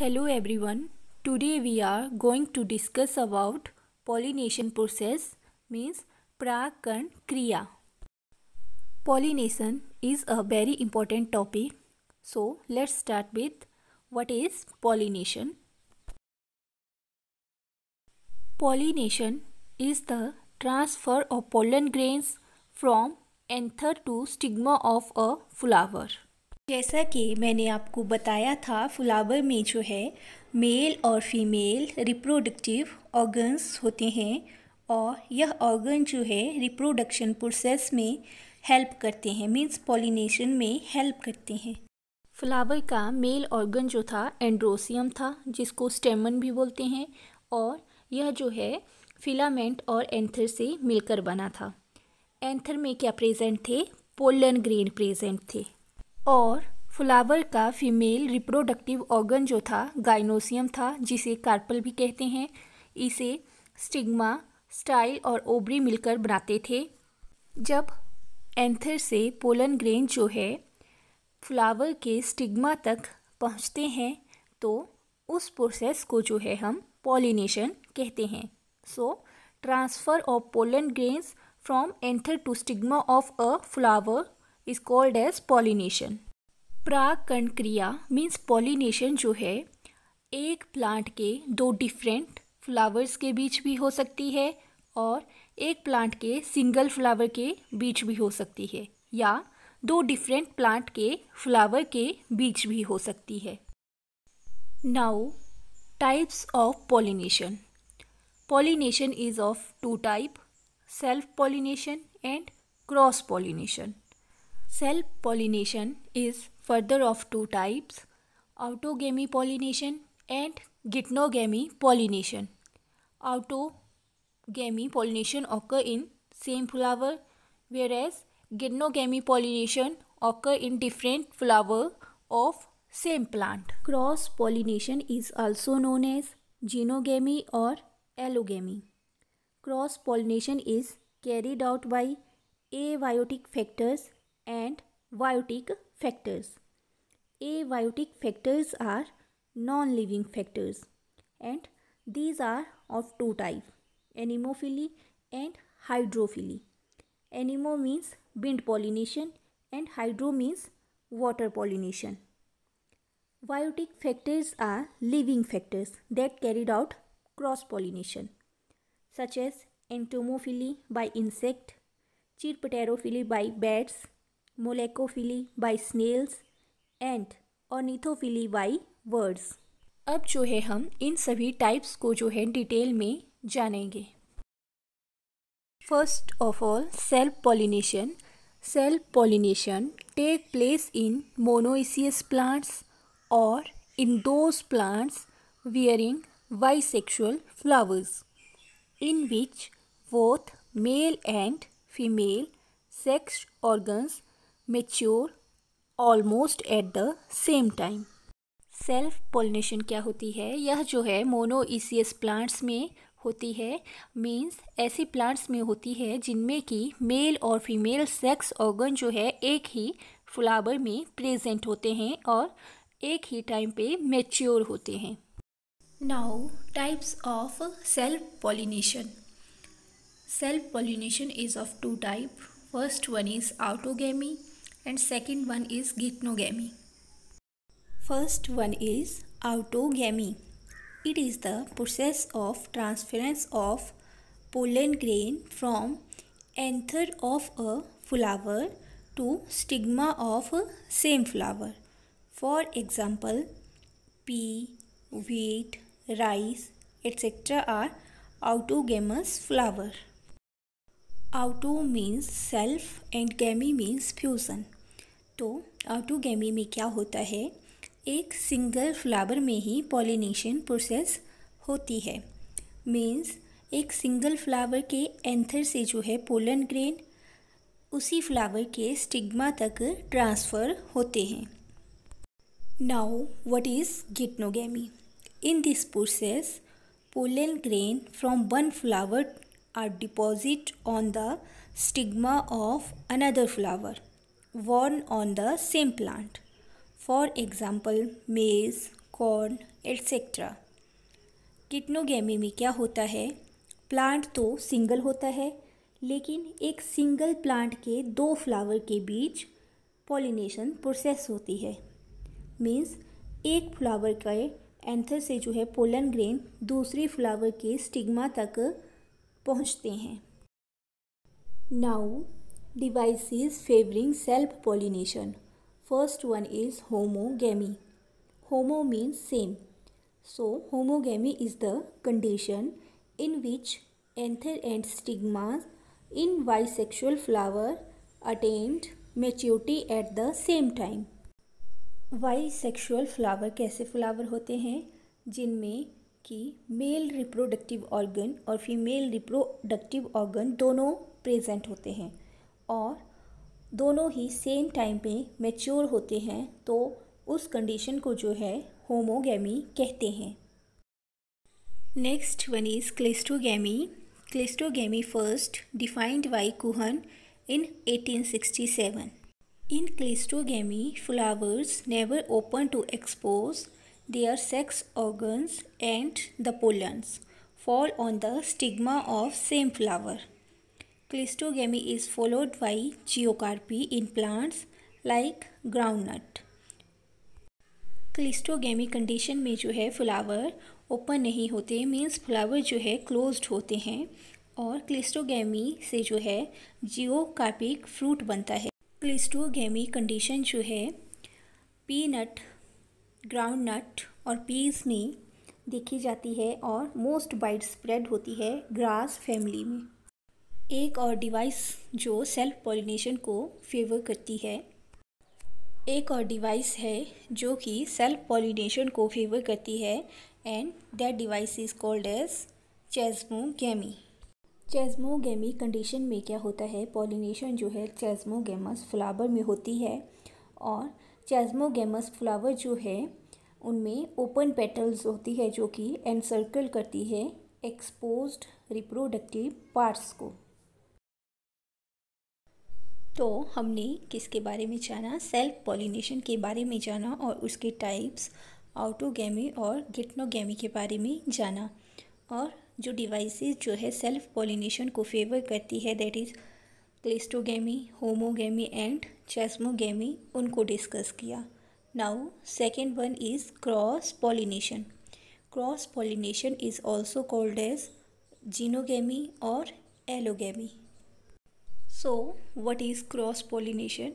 Hello everyone. Today we are going to discuss about pollination process means prakarn kriya. Pollination is a very important topic. So let's start with what is pollination. Pollination is the transfer of pollen grains from anther to stigma of a flower. जैसा कि मैंने आपको बताया था flower में जो है mail और फीमेल रिप्रोडक्टिव ऑर्गन्स होते हैं और यह ऑर्गन जो है रिप्रोडक्शन प्रोसेस में हेल्प करते हैं मींस पॉलिनेशन में हेल्प करते हैं फ्लावर का मेल ऑर्गन जो था एंड्रोसियम था जिसको स्टेमन भी बोलते हैं और यह जो है फिलामेंट और एंथर से मिलकर बना था एंथर में क्या प्रेजेंट थे पोलन ग्रेन प्रेजेंट थे और फ्लावर का फीमेल रिप्रोडक्टिव ऑर्गन जो था गाइनोसियम था जिसे कार्पल भी कहते हैं इसे स्टिग्मा स्टाइल और ओबरी मिलकर बनाते थे जब एंथर से पोलन ग्रेन जो है फ्लावर के स्टिग्मा तक पहुंचते हैं तो उस प्रोसेस को जो है हम पॉलिनेशन कहते हैं so transfer of pollen grains from anther to stigma of a flower is called as pollination परागकण क्रिया मीन्स पॉलिनेशन जो है एक प्लांट के दो डिफरेंट फ्लावर्स के बीच भी हो सकती है और एक प्लांट के सिंगल फ्लावर के बीच भी हो सकती है या दो डिफरेंट प्लांट के फ्लावर के बीच भी हो सकती है now types of pollination pollination is of two type self pollination and cross pollination Self pollination is further of two types autogamy pollination and gynogamy pollination. Autogamy pollination occur in same flower whereas gynogamy pollination occur in different flower of same plant. Cross pollination is also known as genogamy or allogamy. Cross pollination is carried out by abiotic factors and biotic factors. Abiotic factors are non-living factors and these are of two type anemophily and hydrophily. Anemo means wind pollination and hydro means water pollination. Biotic factors are living factors that carried out cross-pollination such as entomophily by insect, chirpaterophily by bats, malacophily by snails and ornithophily by birds अब जो है हम इन सभी types को जो है detail में जानेंगे first of all self pollination self pollination take place in monoecious plants और in those plants bisexual flowers in which both male and female sex organs mature almost at the same time self pollination क्या होती है यह जो है ECS plants में होती है मीन्स ऐसी प्लांट्स में होती है जिनमें कि मेल और फीमेल सेक्स ऑर्गन जो है एक ही फ्लावर में प्रेजेंट होते हैं और एक ही टाइम पे मेच्योर होते हैं now types of self pollination self pollination is of two type first one is autogamy and second one is githnogamy. First one is autogamy. It is the process of transference of pollen grain from anther of a flower to stigma of same flower. For example, pea, wheat, rice, etc. are autogamous flower. Auto means self and gamy means fusion. तो autogamy में क्या होता है एक single flower में ही pollination process होती है means एक सिंगल फ्लावर के एंथर से जो है पोलन ग्रेन उसी फ्लावर के स्टिग्मा तक ट्रांसफ़र होते हैं now what is geitonogamy in this process pollen grain from one flower are deposit on the stigma of another flower worn on the same plant for example maize corn etc geitonogamy में क्या होता है plant तो single होता है लेकिन एक single plant के दो फ्लावर के बीच पॉलिनेशन प्रोसेस होती है मीन्स एक फ्लावर के एंथर से जो है पोलन ग्रेन दूसरे फ्लावर के स्टिग्मा तक पहुंचते हैं now devices favoring self pollination. First one is homogamy. Homo means same. So, homogamy is the condition in which anther and stigma in bisexual flower attained maturity at the same time. bisexual flower kaise flower hote hain jinme ki male reproductive organ aur female reproductive organ dono present hote hain और दोनों ही same time पे mature होते हैं तो उस condition को जो है होमोगेमी कहते हैं next one is cleistogamy cleistogamy first defined by Kuhn in 1867 in cleistogamy flowers never open to expose their sex organs and the pollens fall on the stigma of same flower Cleistogamy is followed by geocarpy in plants like groundnut. Cleistogamy condition में जो है flower open नहीं होते means flower जो है closed होते हैं और क्लिस्टोगेमी से जो है जियोकार्पिक फ्रूट बनता है क्लिस्टोगेमी कंडीशन जो है पीनट नट ग्राउंड नट और में देखी जाती है और मोस्ट वाइड स्प्रेड होती है ग्रास फैमिली में एक और डिवाइस जो सेल्फ पॉलिनेशन को फेवर करती है एक और डिवाइस है जो कि सेल्फ पॉलिनेशन को फेवर करती है and that device is called as chasmogamy chasmogamy condition में क्या होता है पॉलिनेशन जो है चेजमोगेमस फ्लावर में होती है और चेजमोगेमस फ्लावर जो है उनमें ओपन पेटल्स होती है जो कि एनसर्कल करती है एक्सपोज्ड रिप्रोडक्टिव पार्ट्स को तो हमने किसके बारे में जाना सेल्फ पॉलिनेशन के बारे में जाना और उसके टाइप्स आउटोगेमी और गिटनोगेमी के बारे में जाना और जो डिवाइसेस जो है सेल्फ पॉलिनेशन को फेवर करती है that is cleistogamy homogamy and chasmogamy उनको डिस्कस किया now second one is cross pollination cross pollination is also called as xenogamy और allogamy So, what is cross pollination?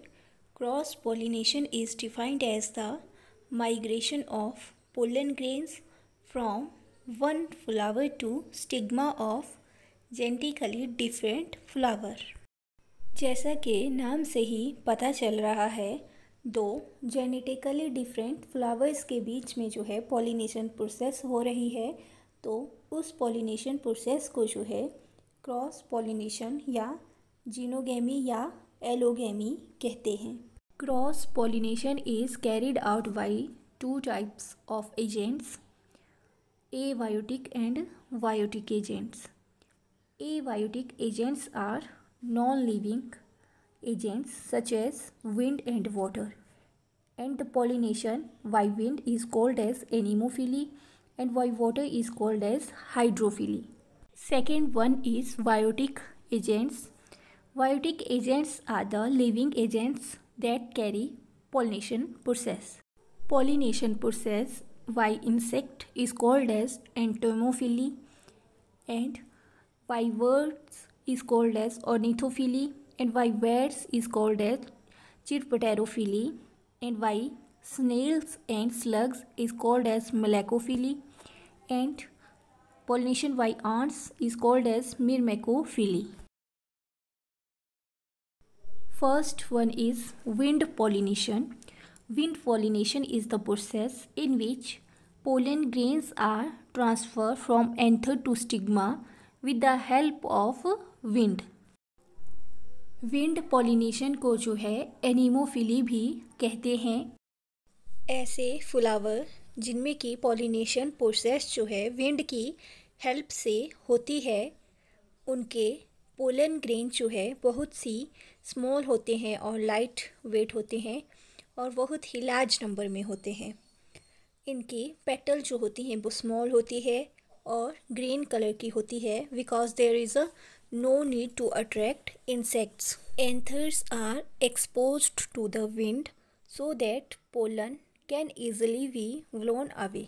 Cross pollination is defined as the migration of pollen grains from one flower to stigma of genetically different flower जैसा कि नाम से ही पता चल रहा है दो जेनेटिकली डिफरेंट फ्लावर्स के बीच में जो है पॉलिनेशन प्रोसेस हो रही है तो उस पॉलिनेशन प्रोसेस को जो है क्रॉस पॉलिनेशन या जीनोगेमी या एलोगेमी कहते हैं cross pollination is carried out by two types of agents abiotic and biotic agents abiotic agents are non living agents such as wind and water and the pollination by wind is called as anemophily and by water is called as hydrophily second one is biotic agents Biotic agents are the living agents that carry pollination process. Pollination process why insect is called as entomophily and why birds is called as ornithophily and why birds is called as chirpaterophily and why snails and slugs is called as melacophily and pollination by ants is called as myrmecophily. First one is wind pollination. Wind pollination is the process in which pollen grains are transferred from anther to stigma with the help of wind. Wind pollination को जो है anemophily भी कहते हैं ऐसे flower जिनमें की pollination process जो है विंड की हेल्प से होती है उनके पोलन ग्रेन जो है बहुत सी स्मॉल होते हैं और लाइट वेट होते हैं और बहुत ही लार्ज नंबर में होते हैं इनकी पेटल जो होती हैं वो स्मॉल होती है और ग्रीन कलर की होती है because there is a no need to attract insects anthers are expose to the wind so that pollen can easily be blown away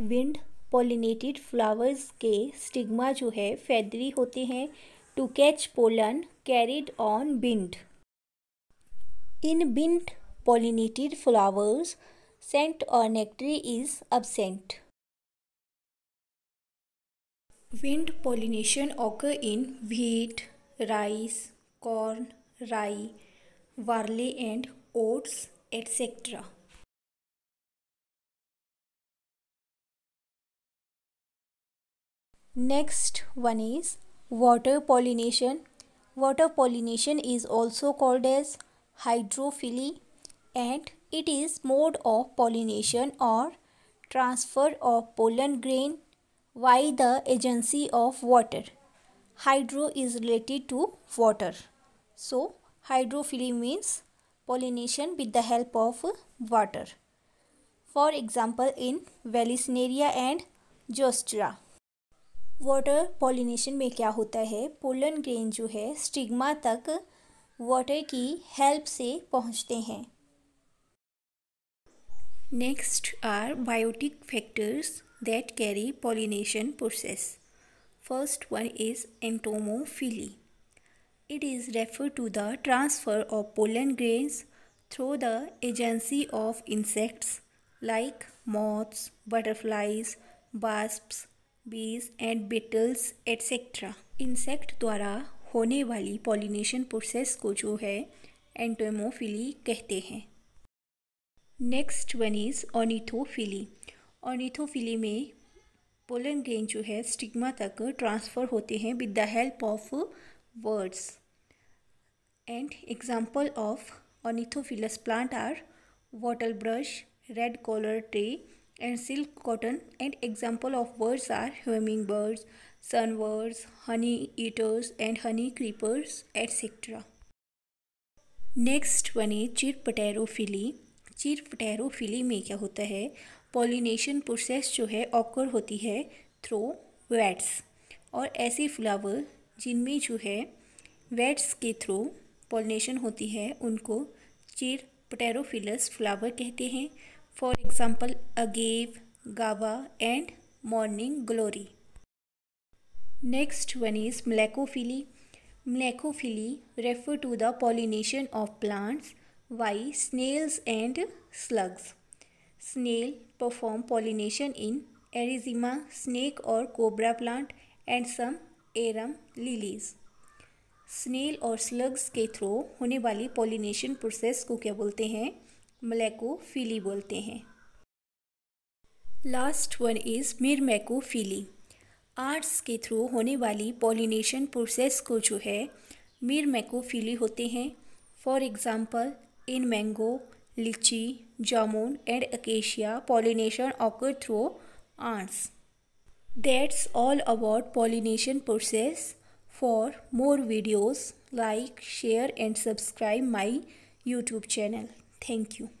wind pollinated flowers के स्टिग्मा जो है फैदरी होते हैं to catch pollen carried on wind in wind pollinated flowers scent और nectary is absent wind pollination occur in wheat rice corn rye barley and oats etcetera Next one is water pollination. Water pollination is also called as hydrophily and it is mode of pollination or transfer of pollen grain by the agency of water. Hydro is related to water. So hydrophily means pollination with the help of water. For example in Vallisneria and Jostra. Water pollination में क्या होता है pollen grain जो है stigma तक water की help से पहुंचते हैं next are biotic factors that carry pollination process first one is entomophily it is refer to the transfer of pollen grains through the agency of insects like moths butterflies wasps bees and Beatles etcetera insect द्वारा होने वाली pollination process को जो है entomophily कहते हैं next one is ornithophily ornithophily में pollen गेंद जो है स्टिग्मा तक ट्रांसफ़र होते हैं with the help of birds and example of ornithophilous plant are water brush red coral tree and silk cotton and example of birds are hummingbirds sunbirds honey eaters and honey creepers etc next one chiropterophily चिरपटेरोफिली में क्या होता है pollination process जो है occur होती है throw weights और ऐसे फ्लावर जिनमें जो है वेट्स के थ्रू पॉलिनेशन होती है उनको चिर पटेरोफिलस फ्लावर कहते हैं for example agave guava and morning glory next one is malacophily malacophily refer to the pollination of plants by snails and slugs snail perform pollination in arisaema snake और cobra plant and some arum lilies snail और slugs के through होने वाली पॉलीनेशन process को क्या बोलते हैं malacophily बोलते हैं last one is myrmecophily ants के थ्रू होने वाली पॉलिनेशन प्रोसेस को जो है मिरमेकोफिली होते हैं for example in mango litchi jamun and acacia pollination occur through ants that's all about pollination process for more videos like share and subscribe my YouTube channel. Thank you.